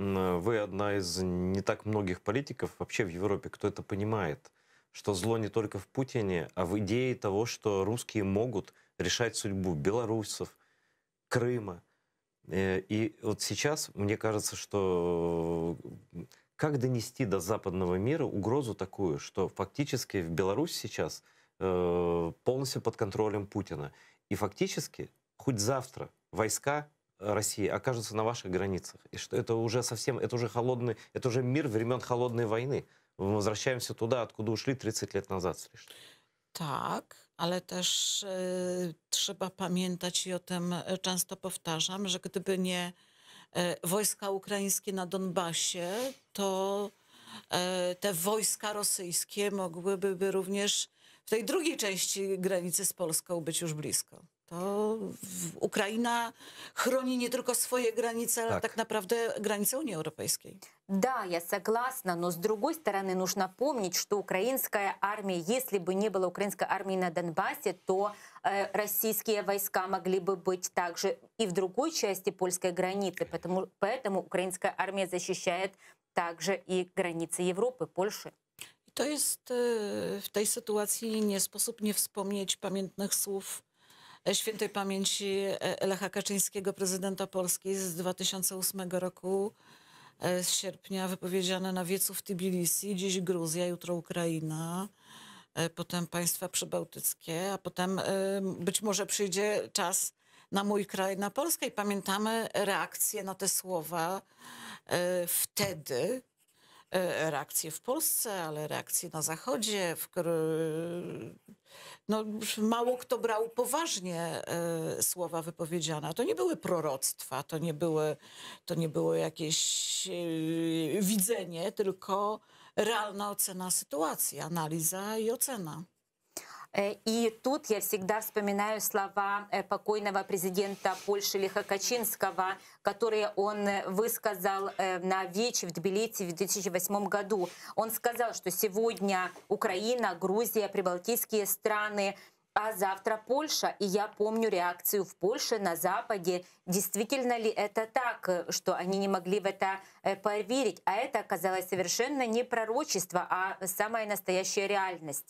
Вы одна из не так многих политиков вообще в Европе, кто это понимает, что зло не только в Путине, а в идее того, что русские могут решать судьбу белорусов, Крыма. Э, и вот сейчас, мне кажется, что как донести до западного мира угрозу такую, что фактически в Беларусь сейчас э, полностью под контролем Путина. И фактически хоть завтра войска России окажется на ваших границах. И что это уже совсем, это уже холодный, это уже мир времен холодной войны. Мы возвращаемся туда, откуда ушли 30 лет назад Так, ale też y, trzeba pamiętać i o tym e, często powtarzam, że gdyby nie y, wojska ukraińskie na Donbasie, to y, te wojska rosyjskie mogłyby również w tej drugiej części granicy z Polską być już blisko. To Ukraina chroni не только свои границы, так. а так направда границы Унии Европейской. Да, я согласна, но с другой стороны нужно помнить, что украинская армия, если бы не было украинской армии на Донбассе, то э, российские войска могли бы быть также и в другой части польской границы, потому, поэтому украинская армия защищает также и границы Европы, Польши. To jest w tej sytuacji nie sposób nie wspomnieć pamiętnych słów świętej pamięci e, Lecha Kaczyńskiego, prezydenta Polski z 2008 roku, e, z sierpnia wypowiedziane na wiecu w Tbilisi, dziś Gruzja, jutro Ukraina, e, potem państwa przybałtyckie, a potem być może przyjdzie czas na mój kraj, na Polskę i pamiętamy reakcję na te słowa wtedy, reakcje w Polsce, ale reakcje na Zachodzie, w, no, mało kto brał poważnie e, słowa wypowiedziane. To nie były proroctwa, to nie, były, to nie było jakieś e, widzenie, tylko realna ocena sytuacji, analiza i ocena. Э, и тут я всегда вспоминаю слова э, покойного президента Польши Лиха Качинского, которые он э, высказал на вече в Тбилиси в 2008 году. Он сказал, что сегодня Украина, Грузия, прибалтийские страны а завтра Польша. И я помню реакцию в Польше, на Западе. Действительно ли это так, что они не могли в это поверить? А это оказалось совершенно не пророчество, а самая настоящая реальность.